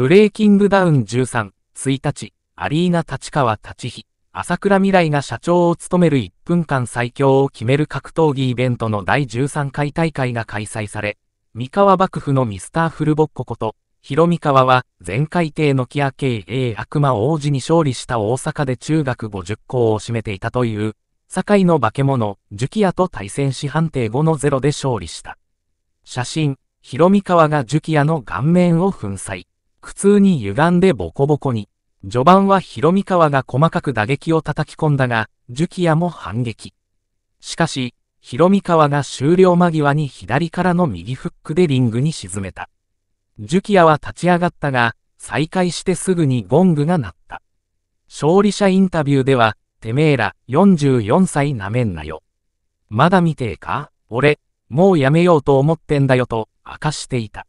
ブレイキングダウン13、1日、アリーナ立川立日、朝倉未来が社長を務める1分間最強を決める格闘技イベントの第13回大会が開催され、三河幕府のミスターフルボッコこと、広三河は前回帝の木屋 k A 悪魔王子に勝利した大阪で中学50校を占めていたという、堺の化け物、樹キアと対戦し判定5の0で勝利した。写真、広三河が樹キアの顔面を粉砕。苦痛に歪んでボコボコに。序盤は広三川が細かく打撃を叩き込んだが、樹木屋も反撃。しかし、広三川が終了間際に左からの右フックでリングに沈めた。樹木屋は立ち上がったが、再開してすぐにゴングが鳴った。勝利者インタビューでは、てめえら44歳なめんなよ。まだ見てえか俺、もうやめようと思ってんだよと明かしていた。